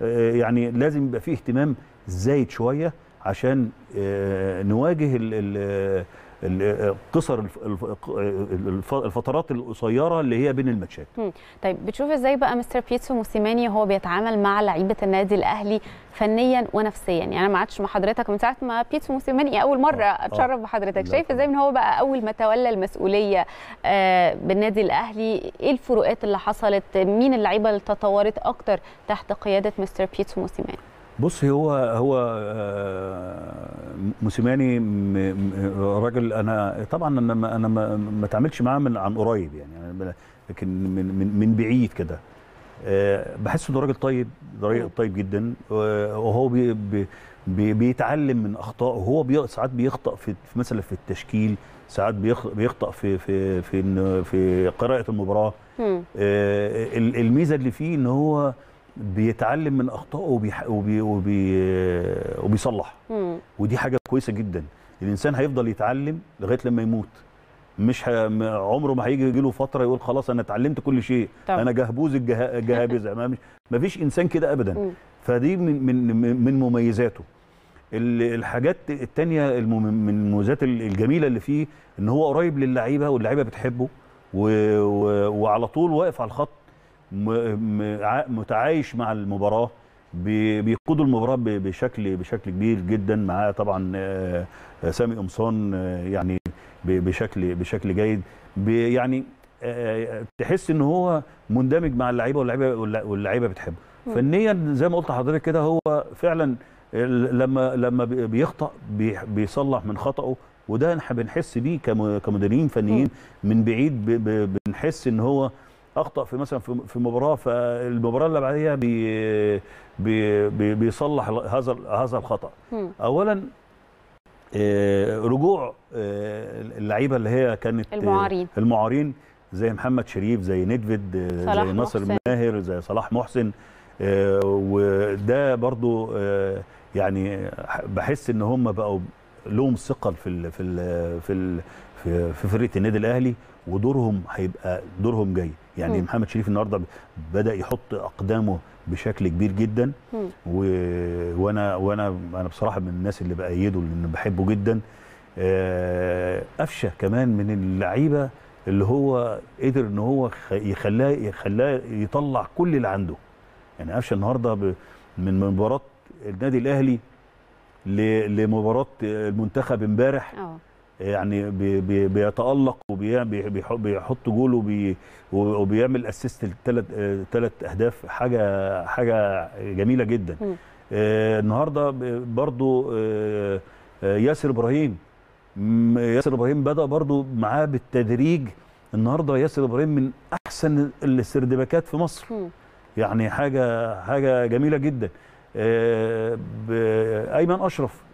يعني لازم يبقى فيه اهتمام زايد شويه عشان آه، نواجه القصر الفترات القصيره اللي هي بين الماتشات.
طيب بتشوف ازاي بقى مستر بيتسو موسيماني هو بيتعامل مع لعيبه النادي الاهلي فنيا ونفسيا يعني انا ما عادش مع حضرتك من ساعه ما بيتسو موسيماني اول مره أوه. آه. اتشرف بحضرتك لا. شايف ازاي ان هو بقى اول ما تولى المسؤوليه آه، بالنادي الاهلي ايه الفروقات اللي حصلت مين اللعيبه اللي تطورت اكتر تحت قياده مستر بيتسو موسيماني؟
بص هو هو آه، موسيماني راجل انا طبعا انا انا ما اتعاملتش معاه من عن قريب يعني, يعني لكن من من, من بعيد كده آه، بحس انه راجل طيب راجل طيب جدا وهو بي بي بيتعلم من اخطائه هو بي ساعات بيخطا في مثلا في التشكيل ساعات بيخطا في في في في قراءه المباراه آه، الميزه اللي فيه ان هو بيتعلم من اخطائه وبي... وبي... وبيصلح ودي حاجه كويسه جدا الانسان هيفضل يتعلم لغايه لما يموت مش عمره ما هيجي يجي له فتره يقول خلاص انا اتعلمت كل شيء طبعا. انا جهبوز الجهابزه ما, مش... ما فيش انسان كده ابدا مم. فدي من من من مميزاته الحاجات الثانيه من المميزات الجميلة اللي فيه ان هو قريب للعيبة واللعيبة بتحبه و... و... وعلى طول واقف على الخط متعايش مع المباراه بيقودوا المباراه بشكل بشكل كبير جدا معاه طبعا آه، سامي قمصان آه، يعني بشكل بشكل جيد يعني آه، تحس ان هو مندمج مع اللعيبه واللعيبه واللعيبه بتحبه فنيا زي ما قلت لحضرتك كده هو فعلا لما لما بيخطأ بيصلح من خطأه وده احنا بنحس بيه كمديرين فنيين من بعيد بنحس ان هو اخطا في مثلا في مباراه فالمباراه اللي بعديها بي بي بيصلح هذا هذا الخطا اولا آه، رجوع آه، اللعيبه اللي هي كانت آه، المعارين المعارين زي محمد شريف زي ندفد زي ناصر ماهر زي صلاح محسن وده برضو يعني بحس ان هم بقوا لهم ثقل في في في في فرقه النادي الاهلي ودورهم هيبقى دورهم جاي يعني م. محمد شريف النهارده بدا يحط اقدامه بشكل كبير جدا و... وانا وانا انا بصراحه من الناس اللي بايده لان بحبه جدا آه، قفشه كمان من اللعيبه اللي هو قدر ان هو يخلاه يخلاه يطلع كل اللي عنده يعني قفشه النهارده ب... من مباراه النادي الاهلي ل... لمباراه المنتخب امبارح آه. يعني بي بيتالق وبيحط جول وبيعمل اسيست لثلاث ثلاث اهداف حاجه حاجه جميله جدا آه النهارده برضو آه, آه ياسر ابراهيم ياسر ابراهيم بدا برضو معاه بالتدريج النهارده ياسر ابراهيم من احسن السردباكات في مصر م. يعني حاجه حاجه جميله جدا آه ايمن اشرف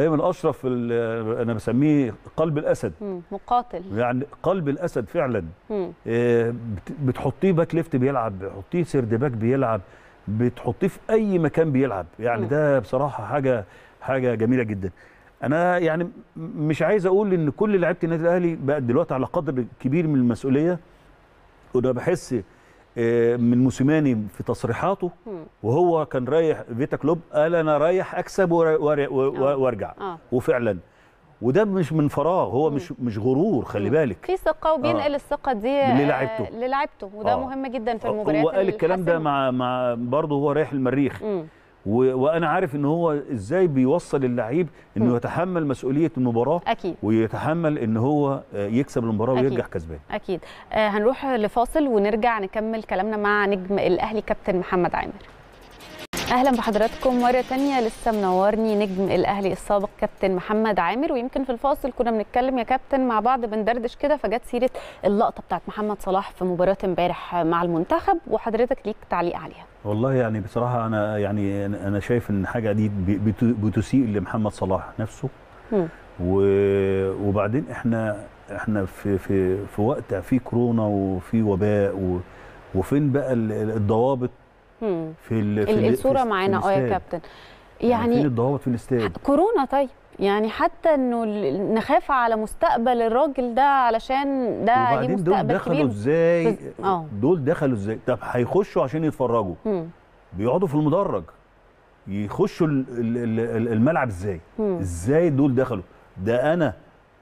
ايمن اشرف انا بسميه قلب الاسد مقاتل يعني قلب الاسد فعلا إيه، بتحطيه باك ليفت بيلعب بتحطيه سيرد باك بيلعب بتحطيه في اي مكان بيلعب يعني مم. ده بصراحه حاجه حاجه جميله جدا انا يعني مش عايز اقول ان كل لعيبه النادي الاهلي بقت دلوقتي على قدر كبير من المسؤوليه وده بحس آه، من موسيماني في تصريحاته وهو كان رايح فيتا كلوب قال انا رايح اكسب آه. وارجع آه. وفعلا وده مش من فراغ هو مش مش غرور خلي بالك
في ثقه وبينقل آه. الثقه دي للاعبته للاعبته وده آه. مهم جدا في المباريات هو قال
الكلام ده مع مع برضه هو رايح المريخ مم. وانا عارف ان هو ازاي بيوصل اللعيب انه يتحمل مسؤوليه المباراه اكيد ويتحمل ان هو يكسب المباراه ويرجع كسبان
اكيد آه هنروح لفاصل ونرجع نكمل كلامنا مع نجم الاهلي كابتن محمد عامر اهلا بحضراتكم مره تانية لسه منورني نجم الاهلي السابق كابتن محمد عامر ويمكن في الفاصل كنا بنتكلم يا كابتن مع بعض بندردش كده فجت سيره اللقطه بتاعت محمد صلاح في مباراه امبارح مع المنتخب وحضرتك ليك تعليق عليها
والله يعني بصراحه انا يعني انا شايف ان حاجه دي بتسيء لمحمد صلاح نفسه و... وبعدين احنا احنا في في في وقت في كورونا وفي وباء وفين بقى الضوابط في, ال... في الصوره معانا اه يا كابتن يعني فين يعني الضوابط في الاستاد
كورونا طيب يعني حتى انه نخاف على مستقبل الراجل ده علشان ده ليه مستقبل دول دخلوا ازاي آه.
دول دخلوا ازاي طب هيخشوا عشان يتفرجوا مم. بيقعدوا في المدرج يخشوا الملعب ازاي ازاي دول دخلوا ده انا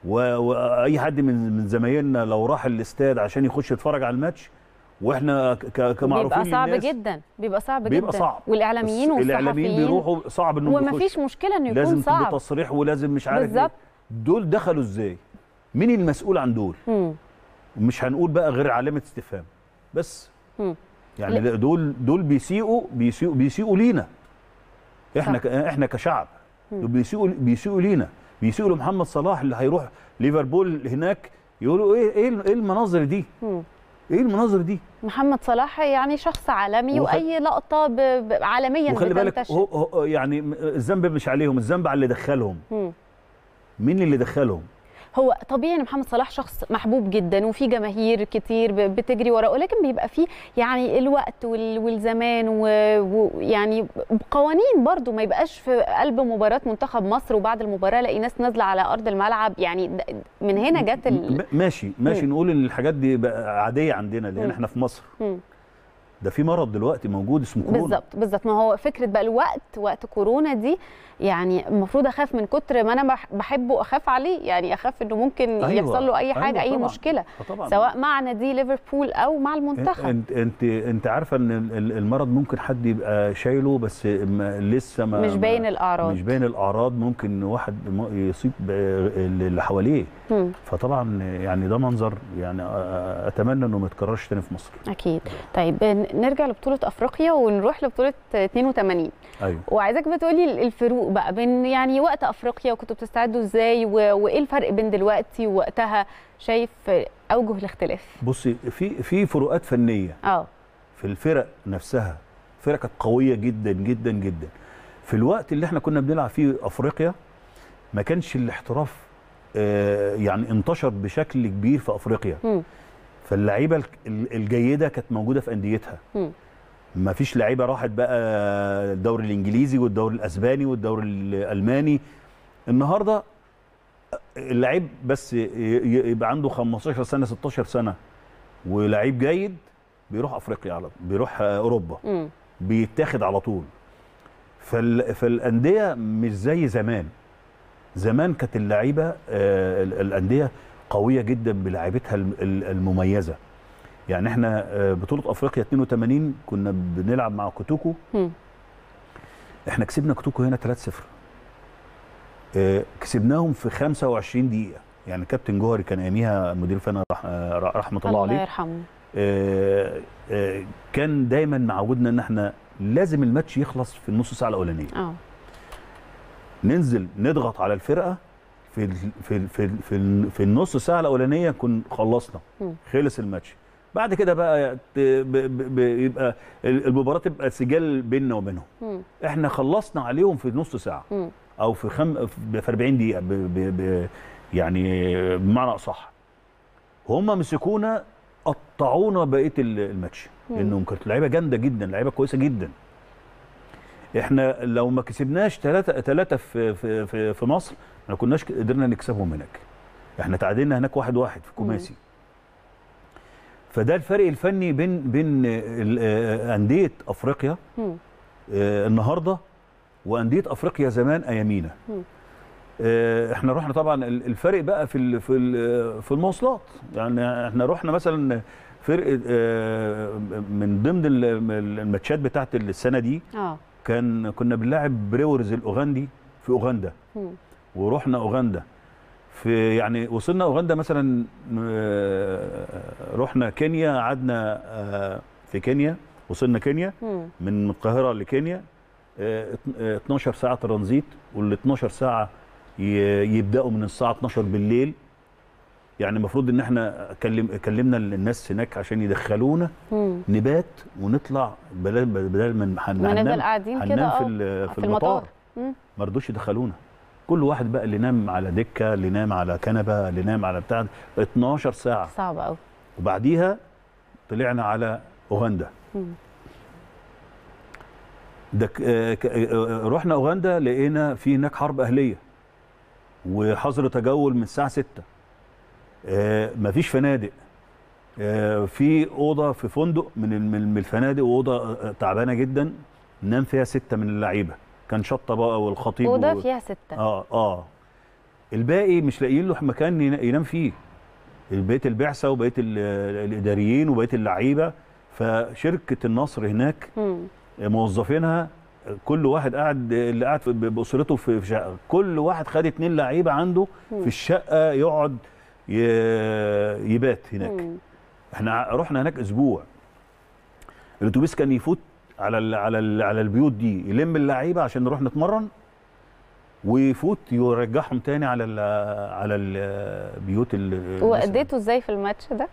واي حد من زمايلنا لو راح الاستاد عشان يخش يتفرج على الماتش واحنا كمعروفين بيبقى صعب جدا
بيبقى صعب جدا بيبقى صعب والاعلاميين والصحفيين الاعلاميين بيروحوا
صعب انهم ومفيش
مشكله انه يكون لازم صعب لازم
تصريح ولازم مش عارف إيه. بالظبط دول دخلوا ازاي مين المسؤول عن دول مم. مش هنقول بقى غير علامه استفهام بس مم. يعني لأ. دول دول بيسيئوا بيسيئوا بيسيئوا لينا احنا احنا كشعب دول بيسيئوا بيسيئوا لينا بيسيئوا لمحمد صلاح اللي هيروح ليفربول هناك يقولوا ايه ايه, إيه المناظر دي مم. ايه المناظر دي
محمد صلاح يعني شخص عالمي وخل... واي لقطه ب... ب... عالميا وخلي بالك هو...
هو... يعني الذنب مش عليهم الذنب على اللي دخلهم مين اللي دخلهم
هو طبيعي ان محمد صلاح شخص محبوب جدا وفي جماهير كتير بتجري وراه ولكن بيبقى فيه يعني الوقت والزمان ويعني قوانين برضو ما يبقاش في قلب مباراه منتخب مصر وبعد المباراه الاقي ناس نازله على ارض الملعب يعني من هنا جت ال...
ماشي ماشي م. نقول ان الحاجات دي بقى عاديه عندنا لان احنا في مصر م. ده في مرض دلوقتي موجود اسمه كورونا بالظبط
بالظبط ما هو فكره بقى الوقت وقت كورونا دي يعني المفروض اخاف من كتر ما انا بحبه اخاف عليه يعني اخاف انه ممكن أيوة. يحصل له اي حاجه أيوة أي مشكله آه، طبعًا. سواء مع نادي ليفربول او مع المنتخب
انت انت انت عارفه ان المرض ممكن حد يبقى شايله بس لسه ما مش باين الاعراض مش باين الاعراض ممكن واحد يصيب اللي حواليه فطبعا يعني ده منظر يعني اتمنى انه ما يتكررش تاني في مصر
اكيد طيب نرجع لبطوله افريقيا ونروح لبطوله 82 ايوه وعايزاك بتقولي الفروق الفروق بقى بين يعني وقت افريقيا وكنتوا بتستعدوا ازاي وايه الفرق بين دلوقتي ووقتها شايف اوجه الاختلاف
بصي في في فروقات فنيه اه في الفرق نفسها فرقة كانت قويه جدا جدا جدا في الوقت اللي احنا كنا بنلعب فيه افريقيا ما كانش الاحتراف آه يعني انتشر بشكل كبير في افريقيا م. فاللعيبه الجيده كانت موجوده في انديتها م. ما فيش لعيبه راحت بقى الدوري الانجليزي والدوري الاسباني والدوري الالماني النهارده اللعيب بس يبقى عنده 15 سنه 16 سنه ولعيب جيد بيروح افريقيا على طول بيروح اوروبا بيتاخد على طول فال... فالانديه مش زي زمان زمان كانت اللعيبه آه، الانديه قويه جدا بلعيبتها المميزه يعني احنا آه، بطوله افريقيا 82 كنا بنلعب مع كوتوكو احنا كسبنا كوتوكو هنا 3-0 آه، كسبناهم في 25 دقيقه يعني كابتن جوهري كان اياميها مدير فني آه، رحمه الله, الله عليه الله يرحمه كان دايما معودنا ان احنا لازم الماتش يخلص في النص ساعه الاولانيه اه ننزل نضغط على الفرقه في في في في, النص ساعه الاولانيه كن خلصنا خلص الماتش بعد كده بقى يبقى المباراه تبقى سجال بيننا وبينهم احنا خلصنا عليهم في نص ساعه مم. او في خم... في 40 دقيقه ب... ب... ب... يعني بمعنى اصح هم مسكونا قطعونا بقيه الماتش لانهم كانت لعيبه جامده جدا لعيبه كويسه جدا احنا لو ما كسبناش ثلاثة ثلاثة في في في مصر ما كناش قدرنا نكسبهم هناك احنا تعادلنا هناك واحد واحد في كوماسي مم. فده الفرق الفني بين بين آه، انديه افريقيا آه، النهارده وانديه افريقيا زمان ايامينا آه، احنا رحنا طبعا الفرق بقى في في في المواصلات يعني احنا رحنا مثلا فرقه من ضمن الماتشات بتاعه السنه دي آه. كان كنا بنلاعب بريورز الاوغندي في اوغندا ورحنا اوغندا في يعني وصلنا اوغندا مثلا آه، رحنا كينيا قعدنا آه، في كينيا وصلنا كينيا من القاهره لكينيا 12 آه، ساعه ترانزيت وال 12 ساعه يبداوا من الساعه 12 بالليل يعني المفروض ان احنا كلم كلمنا الناس هناك عشان يدخلونا مم. نبات ونطلع بدل بدل ما هننام قاعدين كده في, المطار, المطار. ما رضوش يدخلونا كل واحد بقى اللي نام على دكه اللي نام على كنبه اللي نام على بتاع 12 ساعه صعب قوي وبعديها طلعنا على اوغندا مم. آه، آه، آه، رحنا اوغندا لقينا في هناك حرب اهليه وحظر تجول من الساعه 6 مفيش فنادق في اوضه في فندق من الفنادق واوضه تعبانه جدا نام فيها سته من اللعيبه كان شطه بقى والخطيب اوضه فيها سته اه اه الباقي مش لاقيين له مكان ينام فيه بقيه البعثه وبقيه الاداريين وبقيه اللعيبه فشركه النصر هناك موظفينها كل واحد قاعد اللي قاعد باسرته في شقه كل واحد خد اتنين لعيبه عنده في الشقه يقعد يبات هناك احنا رحنا هناك اسبوع الاتوبيس كان يفوت على الـ على الـ على البيوت دي يلم اللعيبه عشان نروح نتمرن ويفوت يرجعهم تاني على الـ على البيوت
واديته ازاي في الماتش ده؟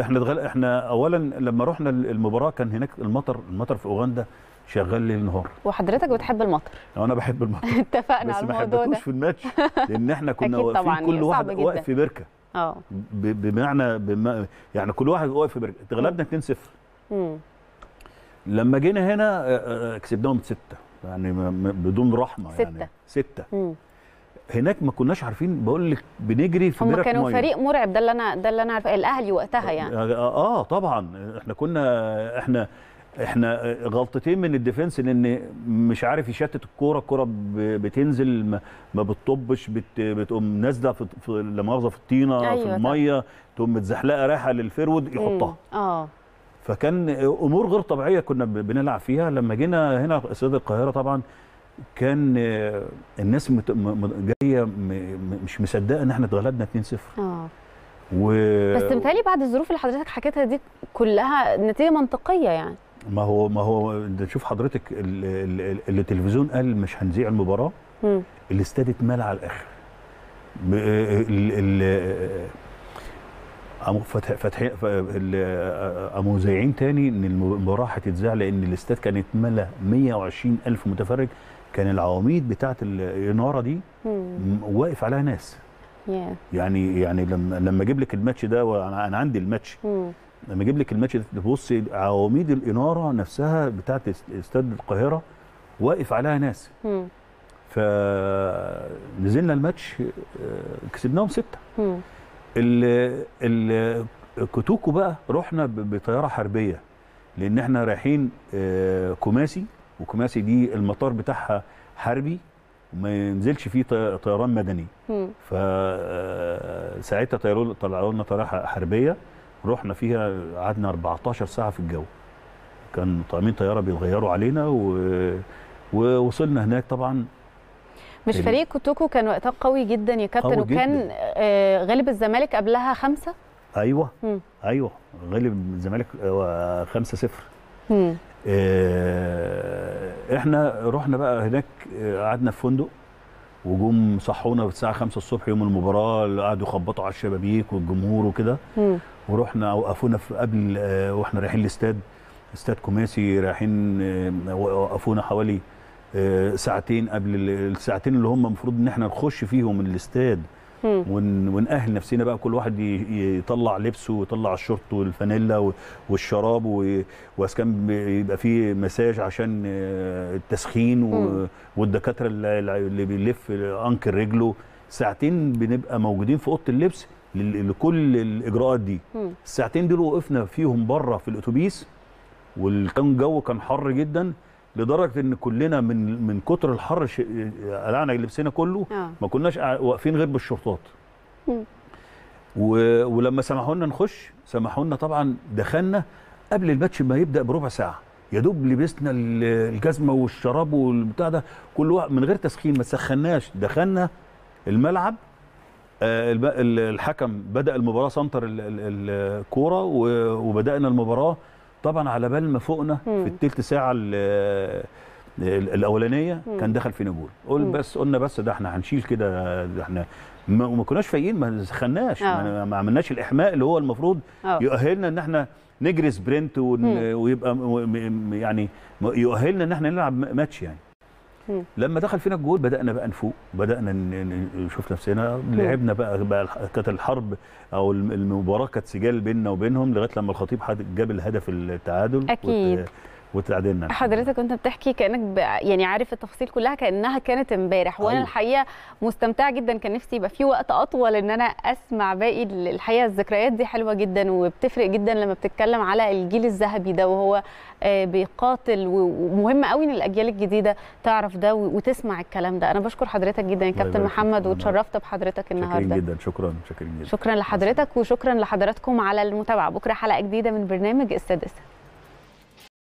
احنا دغل... احنا اولا لما رحنا المباراه كان هناك المطر المطر في اوغندا شغال ليل نهار وحضرتك بتحب المطر أه، انا بحب المطر
اتفقنا على الموضوع ده بس ما في
الماتش لان احنا كنا واقفين كل واحد واقف في بركه اه بمعنى بم... يعني كل واحد واقف في بركه اتغلبنا 2-0 لما جينا هنا آه، آه، آه، كسبناهم سته يعني بدون رحمه يعني. ستة. يعني سته مم. هناك ما كناش عارفين بقول لك بنجري في هم كانوا مية. فريق
مرعب ده اللي انا ده اللي انا عارفه الاهلي وقتها يعني
اه طبعا احنا كنا احنا احنا غلطتين من الديفنس لان مش عارف يشتت الكوره الكوره بتنزل ما بتطبش بت بتقوم نازله في لا مؤاخذه في الطينه أيوة في الميه تقوم متزحلقه رايحه للفيرود يحطها اه فكان امور غير طبيعيه كنا بنلعب فيها لما جينا هنا استاد القاهره طبعا كان آه، الناس جايه مش مصدقه ان احنا اتغلبنا 2-0 اه و... بس بالتالي
بعد الظروف اللي حضرتك حكيتها دي كلها نتيجه منطقيه يعني
ما هو ما هو انت شوف حضرتك اللي التلفزيون قال مش هنذيع المباراه الاستاد اتملى على الاخر فتح فاتحين قاموا تاني ان المباراه هتتذاع لان الاستاد كانت ملا 120 الف متفرج كان العواميد بتاعه الاناره دي واقف عليها ناس يعني يعني لما لما اجيب لك الماتش ده وانا عندي الماتش لما اجيب لك الماتش تبص عواميد الاناره نفسها بتاعه استاد القاهره واقف عليها ناس فنزلنا الماتش آه، كسبناهم سته ال كوتوكو بقى رحنا بطياره حربيه لان احنا رايحين آه، كوماسي وكوماسي دي المطار بتاعها حربي ما ينزلش فيه طيران مدني فساعتها آه، طيروا طلعوا لنا طياره حربيه رحنا فيها قعدنا 14 ساعه في الجو كان طامين طياره بيتغيروا علينا و... ووصلنا هناك طبعا
مش فريق كوتوكو كان وقتها قوي جدا يا كابتن وكان آه، غالب الزمالك قبلها خمسة
ايوه مم. ايوه غالب الزمالك 5 آه، 0 آه، احنا رحنا بقى هناك قعدنا في فندق وجم صحونا الساعه 5 الصبح يوم المباراه قعدوا يخبطوا على الشبابيك والجمهور وكده ورحنا وقفونا في قبل واحنا رايحين الاستاد استاد كوماسي رايحين وقفونا حوالي آه، ساعتين قبل الساعتين اللي هم المفروض ان احنا نخش فيهم الاستاد ونأهل نفسنا بقى كل واحد يطلع لبسه ويطلع الشورت والفانيلا والشراب وإذا كان يبقى فيه مساج عشان آه، التسخين والدكاترة اللي بيلف أنكر رجله ساعتين بنبقى موجودين في أوضة اللبس لكل الإجراءات دي الساعتين دول وقفنا فيهم بره في الأتوبيس والجو كان حر جدا لدرجه ان كلنا من من كتر الحر قلعنا لبسنا كله آه. ما كناش واقفين غير بالشرطات و... ولما سمحوا لنا نخش سمحوا لنا طبعا دخلنا قبل الماتش ما يبدا بربع ساعه يا دوب لبسنا الجزمه والشراب والبتاع ده كل من غير تسخين ما سخناش دخلنا الملعب آه، الحكم بدا المباراه سنتر الكوره وبدانا المباراه طبعا على بال ما فوقنا في الثلث ساعه الاولانيه كان دخل في نجول قول بس قلنا بس ده احنا هنشيل كده احنا ما كناش فايقين ما سخناش آه. ما عملناش الاحماء اللي هو المفروض أوه. يؤهلنا ان احنا نجري سبرنت ويبقى يعني يؤهلنا ان احنا نلعب ماتش يعني لما دخل فينا الجول بدانا بقى نفوق بدانا نشوف نفسنا لعبنا بقى, بقى كانت الحرب او المباراه كانت سجال بيننا وبينهم لغايه لما الخطيب جاب الهدف التعادل اكيد وتعدلنا
حضرتك وانت بتحكي كانك يعني عارف التفاصيل كلها كانها كانت امبارح وانا أيوه. الحقيقه مستمتعه جدا كان نفسي يبقى في وقت اطول ان انا اسمع باقي الحقيقه الذكريات دي حلوه جدا وبتفرق جدا لما بتتكلم على الجيل الذهبي ده وهو آه، بيقاتل ومهم قوي ان الاجيال الجديده تعرف ده وتسمع الكلام ده انا بشكر حضرتك جدا يا كابتن محمد وتشرفت بحضرتك النهارده شكرا
جدا شكرا شكرا جدا
شكرا لحضرتك وشكرا لحضراتكم على المتابعه بكره حلقه جديده من برنامج السادسه